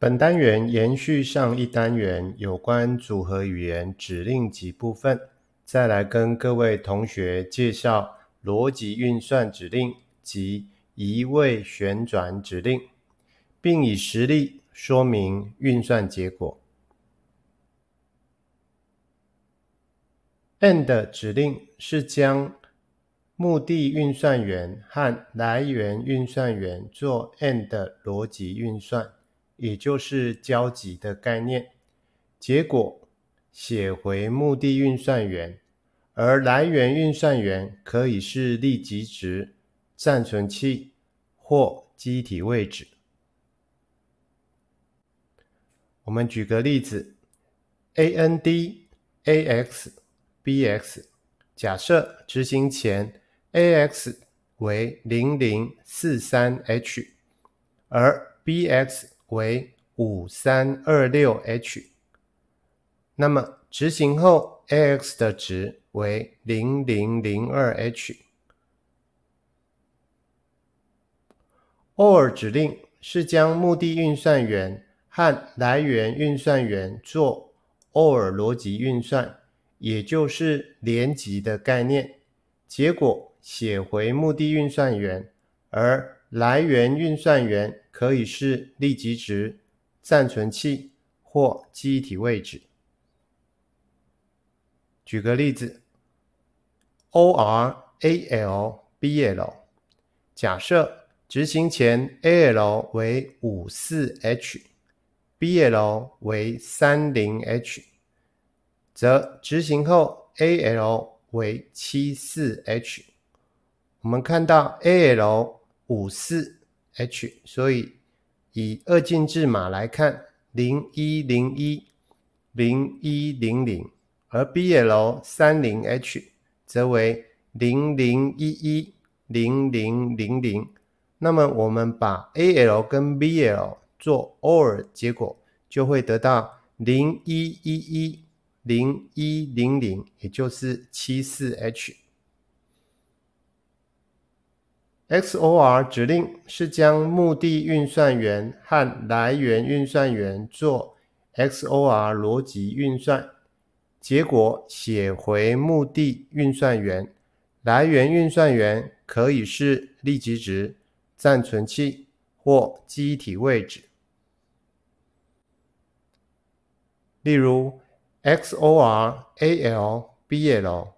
本单元延续上一单元有关组合语言指令集部分，再来跟各位同学介绍逻辑运算指令及移位旋转指令，并以实例说明运算结果。AND 指令是将目的运算元和来源运算元做 AND 逻辑运算。也就是交集的概念，结果写回目的运算元，而来源运算元可以是立即值、暂存器或机体位置。我们举个例子：AND AX, BX。假设执行前 AX 为零零四三 H，而 BX。为五三二六 H，那么执行后 AX 的值为零零零二 H。OR 指令是将目的运算元和来源运算元做 OR 逻辑运算，也就是连集的概念，结果写回目的运算元，而来源运算元。可以是立即值、暂存器或记忆体位置。举个例子，OR AL, BL。假设执行前 AL 为五四 H，BL 为三零 H，则执行后 AL 为七四 H。我们看到 AL 五四。H，所以以二进制码来看，零一零一零一零零，而 BL 三零 H 则为零零一一零零零零。那么我们把 AL 跟 BL 做 OR，结果就会得到零一一一零一零零，也就是七四 H。XOR 指令是将目的运算源和来源运算源做 XOR 逻辑运算，结果写回目的运算源。来源运算源可以是立即值、暂存器或记忆体位置。例如，XOR AL, BL。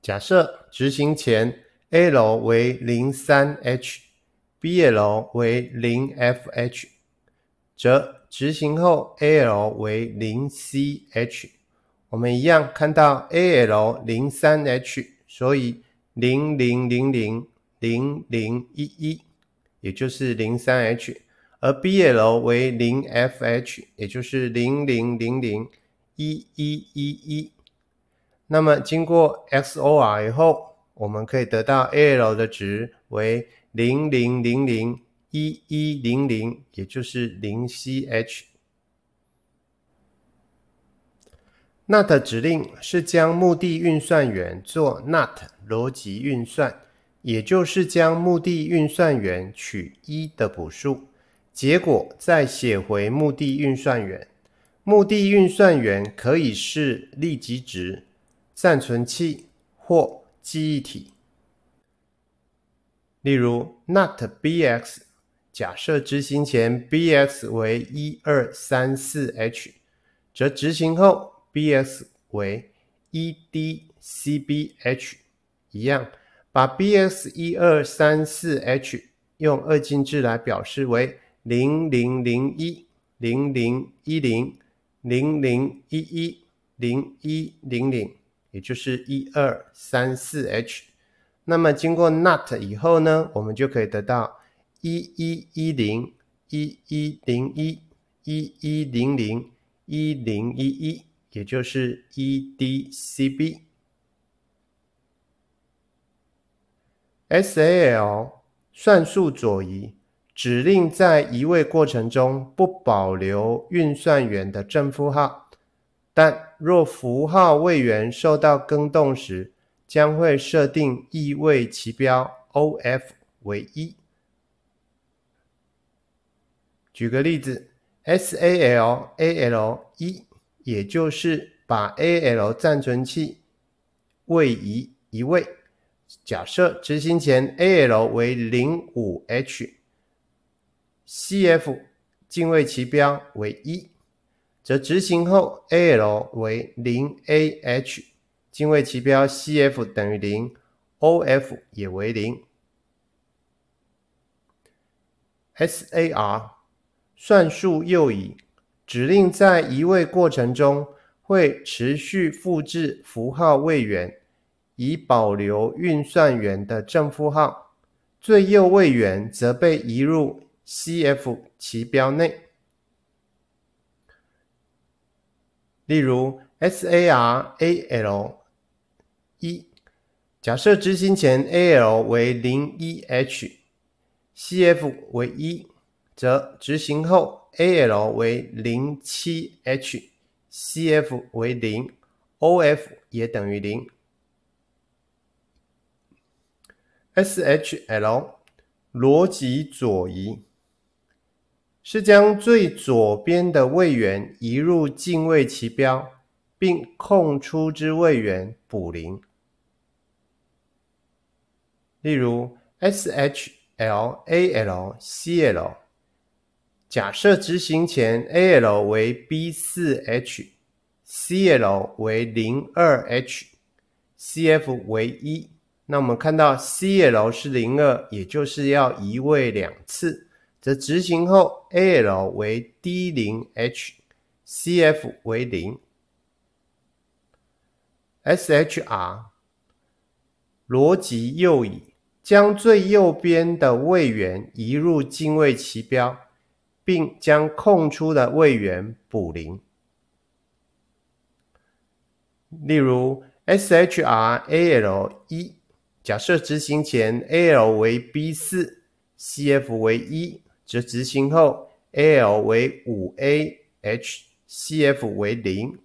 假设执行前。A 楼为零三 H，B 楼为零 FH，则执行后 A 楼为零 CH。我们一样看到 A 楼零三 H，所以零零零零零零一一，也就是零三 H。而 B 楼为零 FH，也就是零零零零一一一一。那么经过 XOR 后。我们可以得到 L 的值为零零零零一一零零，也就是零 C H。Not 指令是将目的运算元做 Not 逻辑运算，也就是将目的运算元取一的补数，结果再写回目的运算元。目的运算元可以是立即值、暂存器或。记忆体，例如 NOT BX，假设执行前 BX 为一二三四 H，则执行后 BX 为 EDCBH。一样，把 BX 一二三四 H 用二进制来表示为零零零一零零一零零零一一零一零零。也就是一二三四 H，那么经过 NOT 以后呢，我们就可以得到一一一零一一零一一一零零一零一一，也就是 EDCB。SAL 算术左移指令在移位过程中不保留运算元的正负号。但若符号位元受到更动时，将会设定异位奇标 OF 为一。举个例子，SALAL 一，也就是把 AL 暂存器位移一位。假设执行前 AL 为 05H，CF 进位奇标为一。则执行后，AL 为零，AH 进位旗标 CF 等于零，OF 也为零。SAR 算术右移指令在移位过程中会持续复制符号位元，以保留运算元的正负号。最右位元则被移入 CF 旗标内。例如 S A R A L 一，假设执行前 A L 为零一 H，C F 为一，则执行后 A L 为零七 H，C F 为零，O F 也等于零。S H L 逻辑左移。是将最左边的位元移入进位旗标，并空出之位元补零。例如，S H L A L C L。假设执行前 A L 为 B 四 H，C L 为零二 H，C F 为一。那我们看到 C L 是零二，也就是要移位两次。则执行后，AL 为 D0H，CF 为零。SHR 逻辑右移，将最右边的位元移入进位旗标，并将空出的位元补零。例如，SHR AL，1。假设执行前 AL 为 B4，CF 为一。则执行后，AL 为五，AH，CF 为零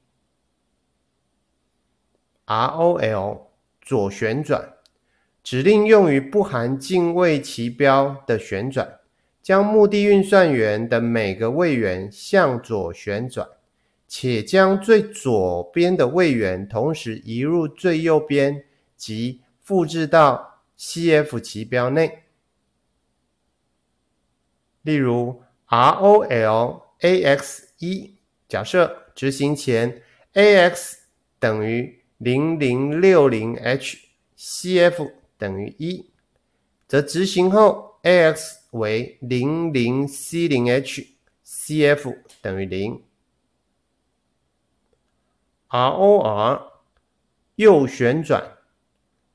，ROL 左旋转指令用于不含进位旗标的旋转，将目的运算元的每个位元向左旋转，且将最左边的位元同时移入最右边，即复制到 CF 旗标内。例如 ROL AX 1，假设执行前 AX 等于 0060H，CF 等于1，则执行后 AX 为 00C0H，CF 等于0。ROR 右旋转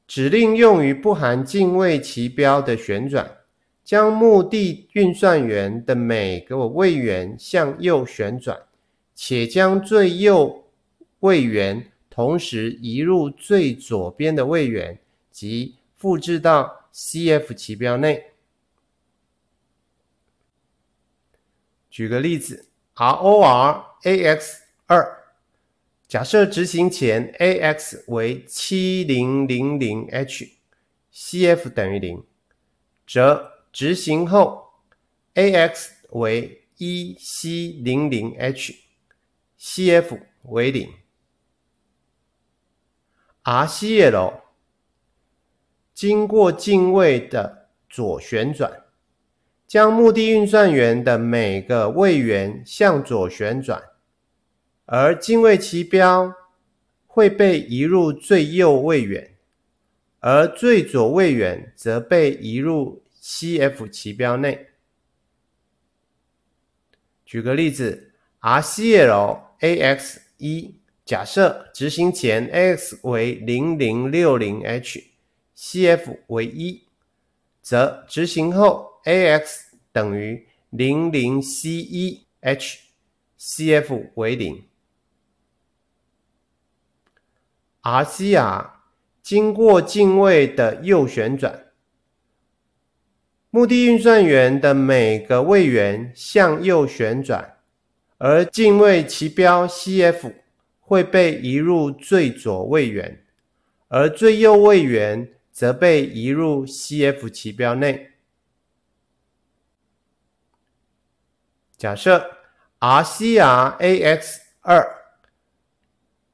指令用于不含进位旗标的旋转。将目的运算员的每个位元向右旋转，且将最右位元同时移入最左边的位元，即复制到 CF 旗标内。举个例子，ROR AX 二，假设执行前 AX 为 7000H，CF 等于零，则。执行后，AX 为 e C 零零 H，CF 为零，RCL 经过进位的左旋转，将目的运算元的每个位元向左旋转，而进位旗标会被移入最右位元，而最左位元则被移入。CF 旗标内，举个例子 r c l a x 一，假设执行前 AX 为零零六零 H，CF 为一，则执行后 AX 等于零零 C 一 H，CF 为零。r c r 经过进位的右旋转。目的运算员的每个位元向右旋转，而进位旗标 CF 会被移入最左位元，而最右位元则被移入 CF 旗标内。假设 RCR AX 二，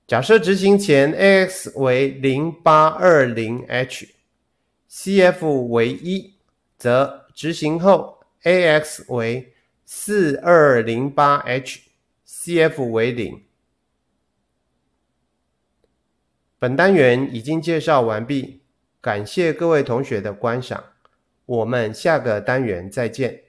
假设执行前 AX 为零八二零 H，CF 为一。则执行后，AX 为 4208H，CF 为零。本单元已经介绍完毕，感谢各位同学的观赏，我们下个单元再见。